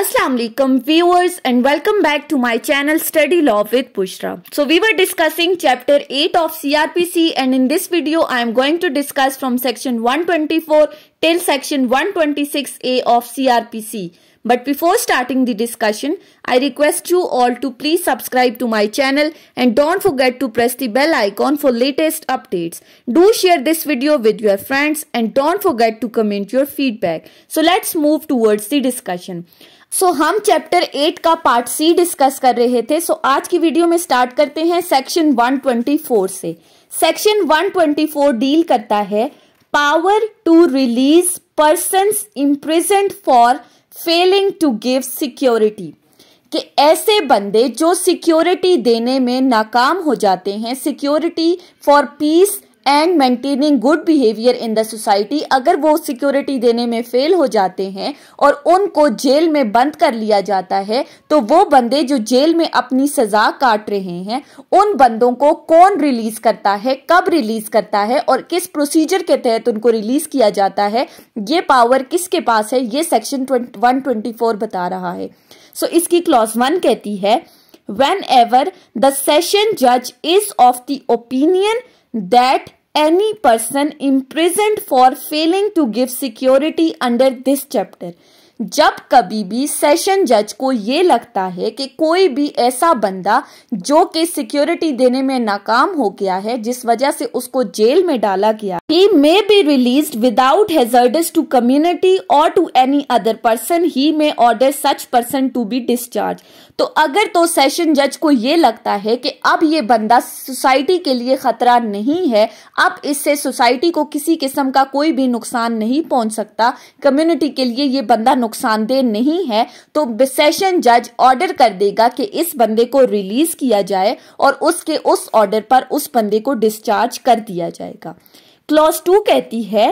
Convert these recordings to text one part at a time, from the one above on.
Assalamualaikum viewers and welcome back to my channel Study Law with Pushra. So we were discussing chapter 8 of CRPC and in this video I am going to discuss from section 124 till section 126A of CRPC. But before starting the discussion, I request you all to please subscribe to my channel and don't forget to press the bell icon for latest updates. Do share this video with your friends and don't forget to comment your feedback. So let's move towards the discussion. So so, हम chapter eight का part C discuss कर रहे थे सो so, आज की video में start करते हैं सेक्शन 124 से सेक्शन 124 डील करता है power to release person imprisoned for failing to give security कि ऐसे बंदे जो सिक्योरिटी देने में नाकाम हो जाते हैं security for peace and maintaining good behaviour in the society अगर वो सिक्योरिटी देने में फेल हो जाते हैं और उनको जेल में बंद कर लिया जाता है तो वो बंदे जो जेल में अपनी सजा काट रहे हैं उन बंदों को कौन रिलीज करता है कब रिलीज करता है और किस प्रोसीजर के तहत उनको रिलीज किया जाता है ये पावर किसके पास है ये सेक्शन वन ट्वेंटी फोर बता रहा है सो so, इसकी क्लॉज वन कहती है वेन एवर द सेशन जज is of the opinion that any person imprisoned for failing to give security under this chapter जब कभी भी सेशन जज को ये लगता है कि कोई भी ऐसा बंदा जो कि सिक्योरिटी देने में नाकाम हो गया है जिस वजह से उसको जेल में डाला गया he may be release without hazardous to community और to any other person he may order such person to be discharge तो अगर तो सेशन जज को ये लगता है कि अब ये बंदा सोसाइटी के लिए खतरा नहीं है अब इससे सोसाइटी को किसी किस्म का कोई भी नुकसान नहीं पहुंच सकता कम्युनिटी के लिए ये बंदा नुकसानदेह नहीं है तो सेशन जज ऑर्डर कर देगा कि इस बंदे को रिलीज किया जाए और उसके उस ऑर्डर पर उस बंदे को डिस्चार्ज कर दिया जाएगा क्लॉज टू कहती है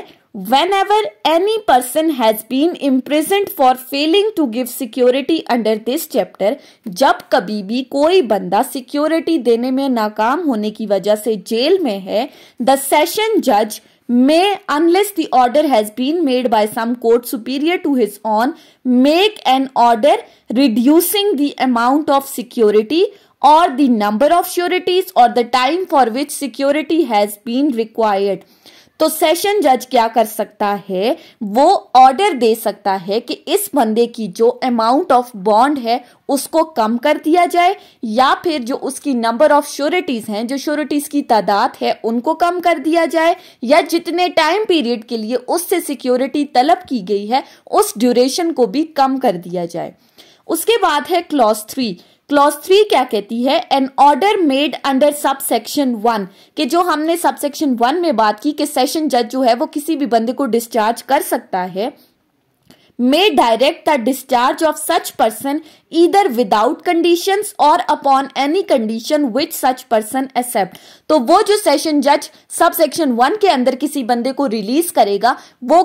whenever any person has been imprisoned for failing to give security under this chapter जब कभी भी कोई बंदा सिक्योरिटी देने में नाकाम होने की वजह से जेल में है द सेशन जज may unless the order has been made by some court superior to his own make an order reducing the amount of security or the number of sureties or the time for which security has been required तो session जज क्या कर सकता है वो order दे सकता है कि इस बंदे की जो अमाउंट ऑफ बॉन्ड है उसको कम कर दिया जाए या फिर जो उसकी नंबर ऑफ श्योरिटीज़ हैं जो श्योरिटीज़ की तादाद है उनको कम कर दिया जाए या जितने टाइम पीरियड के लिए उससे सिक्योरिटी तलब की गई है उस ड्यूरेशन को भी कम कर दिया जाए उसके बाद है क्लॉज थ्री क्लॉज थ्री क्या कहती है an order made under subsection one के जो हमने सब सेक्शन वन में बात की कि सेशन जज जो है वो किसी भी बंदे को डिस्चार्ज कर सकता है may direct the discharge of such person either without conditions or upon any condition which such person accept तो वो जो सेशन जज सब सेक्शन वन के अंदर किसी बंदे को रिलीज करेगा वो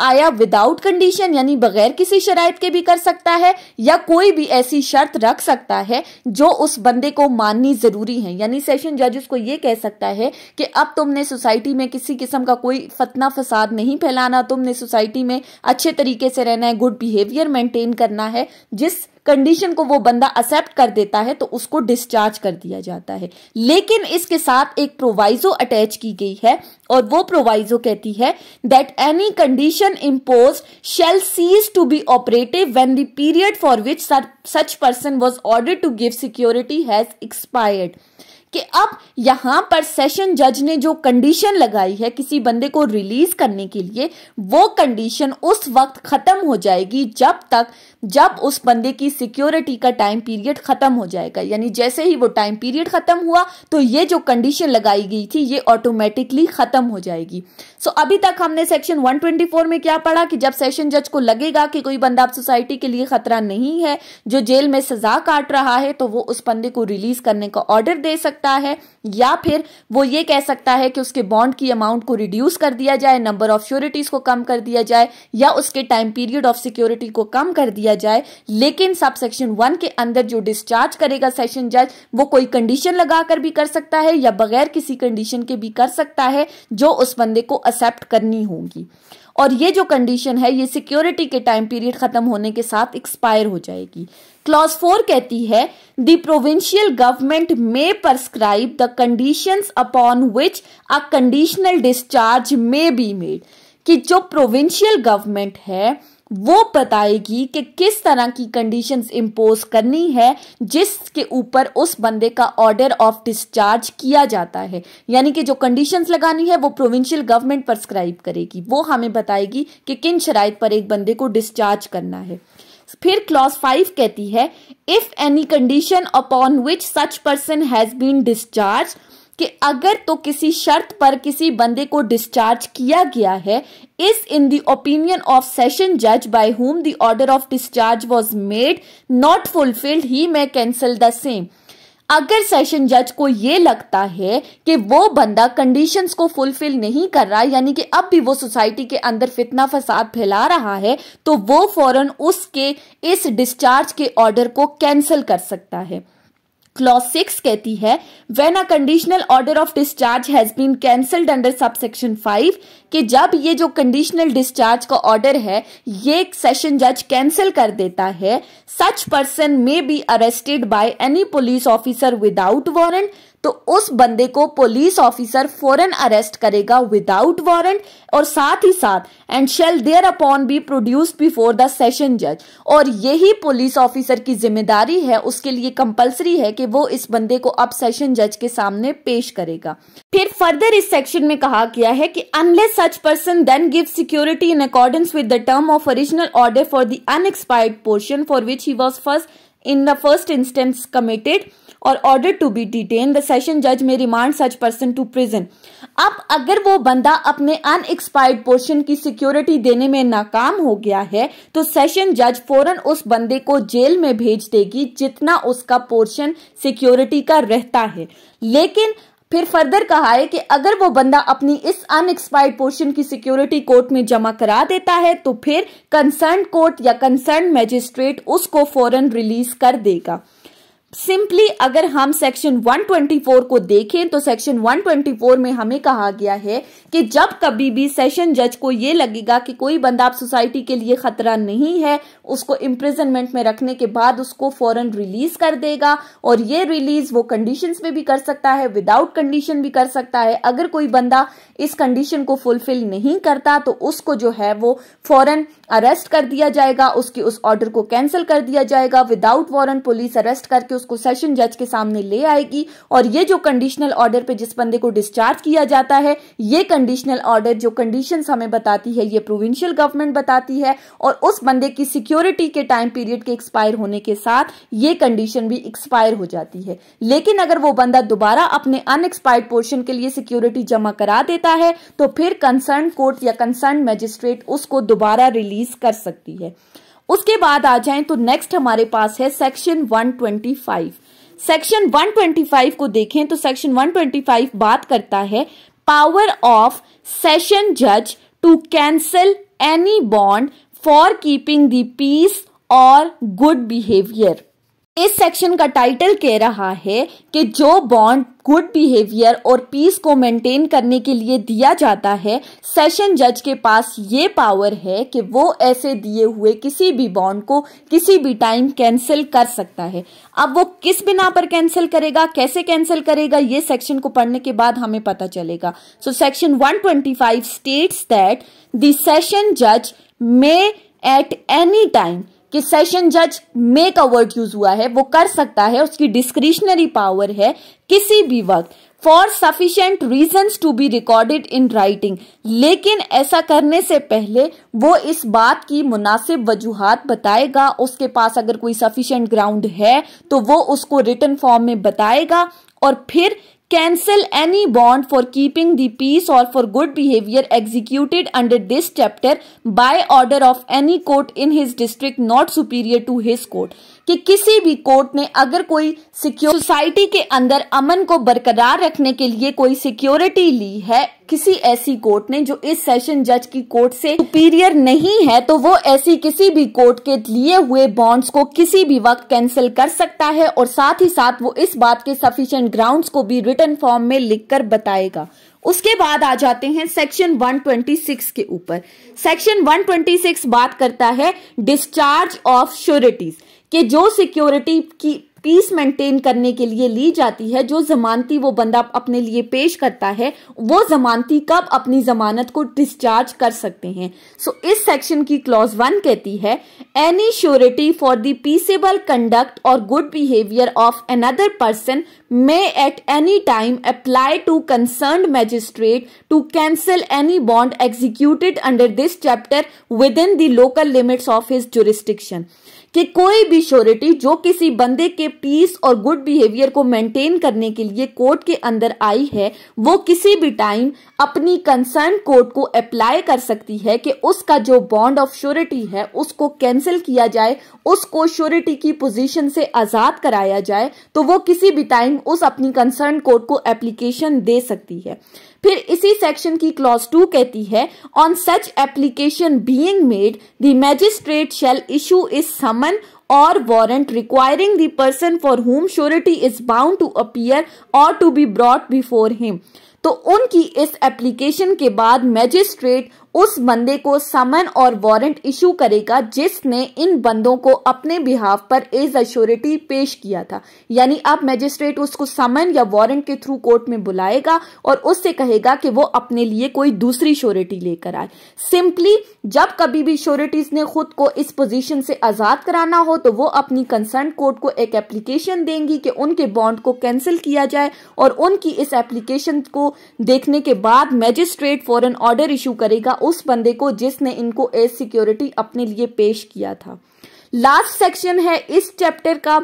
आया विदाउट कंडीशन यानी बगैर किसी शराय के भी कर सकता है या कोई भी ऐसी शर्त रख सकता है जो उस बंदे को माननी जरूरी है यानी सेशन जज उसको ये कह सकता है कि अब तुमने सोसाइटी में किसी किस्म का कोई फतना फसाद नहीं फैलाना तुमने सोसाइटी में अच्छे तरीके से रहना है गुड बिहेवियर मेंटेन करना है जिस कंडीशन को वो बंदा एक्सेप्ट कर देता है तो उसको डिस्चार्ज कर दिया जाता है लेकिन इसके साथ एक प्रोवाइजो अटैच की गई है और वो प्रोवाइजो कहती है that any condition impose shall cease to be operative when the period for which such person was order to give security has expired कि अब यहाँ पर सेशन जज ने जो कंडीशन लगाई है किसी बंदे को रिलीज करने के लिए वो कंडीशन उस वक्त ख़त्म हो जाएगी जब तक जब उस बंदे की सिक्योरिटी का टाइम पीरियड ख़त्म हो जाएगा यानी जैसे ही वो टाइम पीरियड ख़त्म हुआ तो ये जो कंडीशन लगाई गई थी ये ऑटोमेटिकली ख़त्म हो जाएगी सो अभी तक हमने सेक्शन वन में क्या पढ़ा कि जब सेशन जज को लगेगा कि कोई बंदा अब सोसाइटी के लिए ख़तरा नहीं है जो जेल में सज़ा काट रहा है तो वो उस बंदे को रिलीज करने का ऑर्डर दे सकता सकता है या फिर वो ये कह सकता है कि उसके बॉन्ड की अमाउंट को रिड्यूस कर दिया जाए नंबर ऑफ श्योरिटीज को कम कर दिया जाए या उसके टाइम पीरियड ऑफ सिक्योरिटी को कम कर दिया जाए लेकिन सब सेक्शन वन के अंदर जो डिस्चार्ज करेगा सेशन जज वो कोई कंडीशन लगाकर भी कर सकता है या बगैर किसी कंडीशन के भी कर सकता है जो उस बंदे को एक्सेप्ट करनी होगी और ये जो कंडीशन है ये सिक्योरिटी के टाइम पीरियड खत्म होने के साथ एक्सपायर हो जाएगी क्लॉज फोर कहती है the provincial government may prescribe the conditions upon which a conditional discharge may be made कि जो प्रोविंशियल गवर्नमेंट है वो बताएगी कि किस तरह की कंडीशंस इम्पोज करनी है जिसके ऊपर उस बंदे का ऑर्डर ऑफ डिस्चार्ज किया जाता है यानी कि जो कंडीशंस लगानी है वो प्रोविंशियल गवर्नमेंट प्रस्क्राइब करेगी वो हमें बताएगी कि किन शराइ पर एक बंदे को डिस्चार्ज करना है फिर क्लॉज फाइव कहती है if any condition upon which such person has been discharge कि अगर तो किसी शर्त पर किसी बंदे को डिस्चार्ज किया गया है is in the opinion of session जज by whom the order of discharge was made not fulfilled he may cancel the same अगर सेशन जज को ये लगता है कि वो बंदा कंडीशंस को फुलफिल नहीं कर रहा यानी कि अब भी वो सोसाइटी के अंदर फितना फसाद फैला रहा है तो वो फौरन उसके इस डिस्चार्ज के ऑर्डर को कैंसिल कर सकता है क्लॉज सिक्स कहती है when a conditional order of discharge has been cancelled under subsection five कि जब ये जो कंडीशनल डिस्चार्ज का ऑर्डर है ये सेशन जज कैंसिल कर देता है such person may be arrested by any police officer without warrant तो उस बंदे को पुलिस ऑफिसर फॉरन अरेस्ट करेगा विदाउट वारंट और साथ ही साथ and shall thereupon be produce before the session जज और यही पुलिस ऑफिसर की जिम्मेदारी है उसके लिए कंपलसरी है कि वो इस बंदे को अब सेशन जज के सामने पेश करेगा फिर फर्दर इस सेक्शन में कहा गया है कि unless such person then give security in accordance with the term of original order for the unexpired portion for which he was first in the first instance committed और order to be detain the session जज may remand such person to prison अब अगर वो बंदा अपने unexpired portion की security देने में नाकाम हो गया है तो सेशन जज फौरन उस बंदे को जेल में भेज देगी जितना उसका पोर्शन सिक्योरिटी का रहता है लेकिन फिर फर्दर कहा है कि अगर वो बंदा अपनी इस अनएक्सपायर्ड पोर्शन की सिक्योरिटी कोर्ट में जमा करा देता है तो फिर कंसर्न कोर्ट या कंसर्न मैजिस्ट्रेट उसको फौरन रिलीज कर देगा सिंपली अगर हम सेक्शन 124 को देखें तो सेक्शन 124 में हमें कहा गया है कि जब कभी भी सेशन जज को यह लगेगा कि कोई बंदा आप सोसाइटी के लिए खतरा नहीं है उसको इम्प्रिजनमेंट में रखने के बाद उसको फॉरन रिलीज कर देगा और ये रिलीज वो कंडीशन में भी कर सकता है विदाउट कंडीशन भी कर सकता है अगर कोई बंदा इस कंडीशन को फुलफिल नहीं करता तो उसको जो है वो फॉरन अरेस्ट कर दिया जाएगा उसके उस ऑर्डर को कैंसिल कर दिया जाएगा विदाउट वारंट पुलिस अरेस्ट करके उसको सेशन जज के सामने ले आएगी और ये जो कंडीशनल ऑर्डर पे जिस बंदे को डिस्चार्ज किया जाता है ये कंडीशनल ऑर्डर जो कंडीशन हमें बताती है ये प्रोविंशियल गवर्नमेंट बताती है और उस बंदे की सिक्योरिटी के टाइम पीरियड के एक्सपायर होने के साथ ये कंडीशन भी एक्सपायर हो जाती है लेकिन अगर वो बंदा दोबारा अपने अनएक्सपायर्ड पोर्शन के लिए सिक्योरिटी जमा करा देता होता है तो फिर कंसर्न कोर्ट या कंसर्न मजिस्ट्रेट उसको दोबारा रिलीज कर सकती है उसके बाद आ जाए तो नेक्स्ट हमारे पास है सेक्शन 125 सेक्शन 125 को देखें तो सेक्शन 125 बात करता है पावर ऑफ सेशन जज to cancel any bond for keeping the peace और गुड बिहेवियर इस सेक्शन का टाइटल कह रहा है कि जो बॉन्ड गुड बिहेवियर और पीस को मेंटेन करने के लिए दिया जाता है सेशन जज के पास ये पावर है कि वो ऐसे दिए हुए किसी भी बॉन्ड को किसी भी टाइम कैंसिल कर सकता है अब वो किस बिना पर कैंसिल करेगा कैसे कैंसिल करेगा ये सेक्शन को पढ़ने के बाद हमें पता चलेगा so section 125 states that the session जज मे एट एनी टाइम कि सेशन जज मे का वर्ड यूज हुआ है वो कर सकता है उसकी डिस्क्रिशनरी पावर है किसी भी वक्त for sufficient reason to be recorded in writing लेकिन ऐसा करने से पहले वो इस बात की मुनासिब वजूहत बताएगा उसके पास अगर कोई सफिशेंट ग्राउंड है तो वो उसको रिटर्न फॉर्म में बताएगा और फिर cancel any bond for keeping the peace or for good behavior executed under this chapter by order of any court in his district not superior to his court कि किसी भी कोर्ट ने अगर कोई सिक्योर सोसाइटी के अंदर अमन को बरकरार रखने के लिए कोई सिक्योरिटी ली है किसी ऐसी कोर्ट ने जो इस सेशन जज की कोर्ट से सुपीरियर नहीं है तो वो ऐसी किसी भी कोर्ट के लिए हुए बॉन्ड्स को किसी भी वक्त कैंसिल कर सकता है और साथ ही साथ वो इस बात के सफिशिएंट ग्राउंड्स को भी रिटर्न फॉर्म में लिखकर बताएगा उसके बाद आ जाते हैं सेक्शन 126 के ऊपर सेक्शन 126 बात करता है डिस्चार्ज ऑफ श्योरिटीज कि जो सिक्योरिटी की पीस मेंटेन करने के लिए ली जाती है जो जमानती वो बंदा अपने लिए पेश करता है वो जमानती कब अपनी जमानत को डिस्चार्ज कर सकते हैं सो so, इस सेक्शन की क्लॉज वन कहती है any surety for the peaceable conduct और good behaviour of another person may at any time apply to concern magistrate to cancel any bond executed under this chapter within the local limits of his jurisdiction कि कोई भी surety जो किसी बंदे के piece और good behaviour को maintain करने के लिए कोर्ट के अंदर आई है वो किसी भी टाइम अपनी कंसर्न कोर्ट को अप्लाई कर सकती है कि उसका जो बॉन्ड ऑफ श्योरिटी है उसको कैंसिल किया जाए उसको श्योरिटी की पोजीशन से आजाद कराया जाए तो वो किसी भी टाइम उस अपनी कंसर्न कोर्ट को एप्लीकेशन दे सकती है फिर इसी सेक्शन की क्लॉज टू कहती है on such application being made the magistrate shall issue his summons और warrant requiring the person for whom surety is bound to appear और to be brought before him तो उनकी इस एप्लीकेशन के बाद मैजिस्ट्रेट उस बंदे को समन और वारंट इशू करेगा जिसने इन बंदों को अपने बिहाफ पर एज अश्योरिटी पेश किया था यानी अब मैजिस्ट्रेट उसको समन या वारंट के थ्रू कोर्ट में बुलाएगा और उससे कहेगा कि वो अपने लिए कोई दूसरी श्योरिटी लेकर आए सिंपली जब कभी भी श्योरिटीज ने खुद को इस पोजीशन से आज़ाद कराना हो तो वो अपनी कंसर्न कोर्ट को एक एप्लीकेशन देंगी कि उनके बॉन्ड को कैंसिल किया जाए और उनकी इस एप्लीकेशन को देखने के बाद मैजिस्ट्रेट फॉरन ऑर्डर इशू करेगा उस बंदे को जिसने इनको एज सिक्योरिटी अपने लिए पेश किया था लास्ट सेक्शन है इस चैप्टर का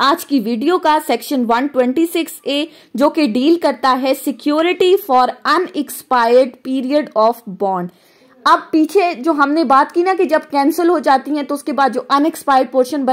आज की वीडियो का सेक्शन 126 ए जो कि डील करता है security for unexpired period of bond अब पीछे जो हमने बात की ना कि जब कैंसिल हो जाती हैं तो उसके बाद जो अनएक्सपायर्ड पोर्शन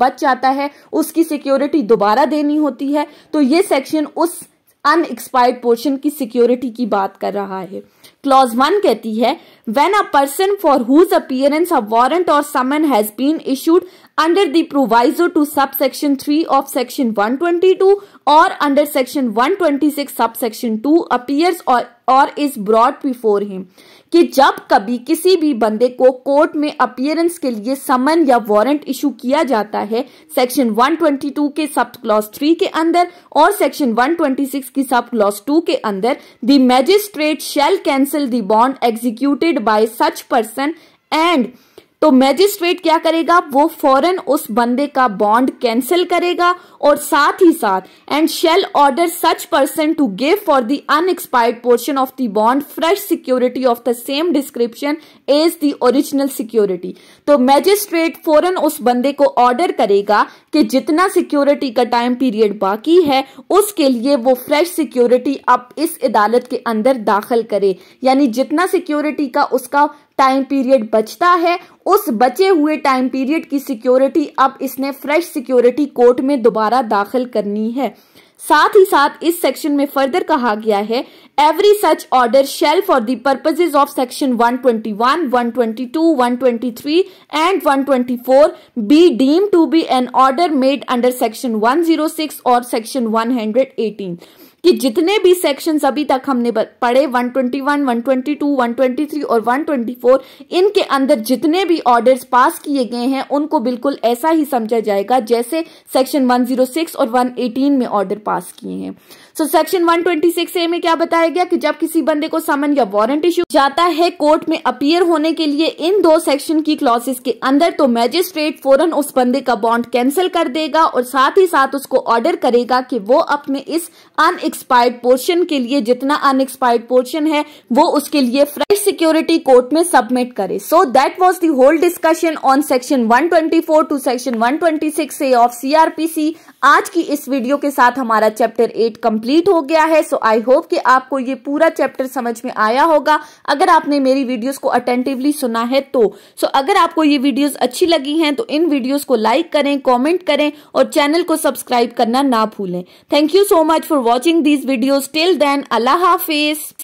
बच जाता है उसकी सिक्योरिटी दोबारा देनी होती है तो ये सेक्शन उस अनएक्सपायर्ड पोर्शन की सिक्योरिटी की बात कर रहा है क्लॉज वन कहती है when a person for whose appearance a warrant और summon has been issued under the proviso to subsection 3 of section 122 or under section 126 subsection 2 appears or और इज ब्रॉड बिफोर हिम कि जब कभी किसी भी बंदे को कोर्ट में अपियरेंस के लिए समन या वारंट इशू किया जाता है सेक्शन 122 के सब क्लॉज 3 के अंदर और सेक्शन 126 की सब क्लॉज 2 के अंदर the magistrate shall cancel the bond executed by such person and तो मैजिस्ट्रेट क्या करेगा वो फौरन उस बंदे का बॉन्ड कैंसिल करेगा और साथ ही साथ and shall order such person to give for the unexpired portion of the bond fresh security of the same description as the original security तो मैजिस्ट्रेट फौरन उस बंदे को ऑर्डर करेगा कि जितना सिक्योरिटी का टाइम पीरियड बाकी है उसके लिए वो फ्रेश सिक्योरिटी अब इस अदालत के अंदर दाखिल करे यानी जितना सिक्योरिटी का उसका टाइम पीरियड बचता है उस बचे हुए टाइम पीरियड की सिक्योरिटी अब इसने फ्रेश सिक्योरिटी कोर्ट में दोबारा दाखिल करनी है साथ ही साथ इस सेक्शन में फर्दर कहा गया है every such order shall for the purposes of section 121, 122, 123 and 124 be deem to be an order made under section 106 और सेक्शन 118 कि जितने भी सेक्शन अभी तक हमने पढ़े 121, 122, 123 और 124 इनके अंदर जितने भी ऑर्डर्स पास किए गए हैं उनको बिल्कुल ऐसा ही समझा जाएगा जैसे सेक्शन 106 और 118 में ऑर्डर पास किए हैं सो सेक्शन 126 ए में क्या बताया गया कि जब किसी बंदे को समन या वारंट इश्यू जाता है कोर्ट में अपियर होने के लिए इन दो सेक्शन की क्लॉसेस के अंदर तो मैजिस्ट्रेट फौरन उस बंदे का बॉन्ड कैंसिल कर देगा और साथ ही साथ उसको ऑर्डर करेगा कि वो अपने इस अन अनएक्सपायर्ड पोर्शन के लिए जितना अनएक्सपायर्ड पोर्शन है वो उसके लिए फ्रेश सिक्योरिटी कोर्ट में सबमिट करे so that was the whole discussion on section 124 to section 126 A of CrPC आज की इस वीडियो के साथ हमारा चैप्टर एट कंप्लीट हो गया है सो आई होप कि आपको ये पूरा चैप्टर समझ में आया होगा अगर आपने मेरी वीडियोस को अटेंटिवली सुना है तो सो so, अगर आपको ये वीडियोस अच्छी लगी हैं तो इन वीडियोस को लाइक करें कमेंट करें और चैनल को सब्सक्राइब करना ना भूलें thank you so much for watching these videos. Till then, Allah Hafiz.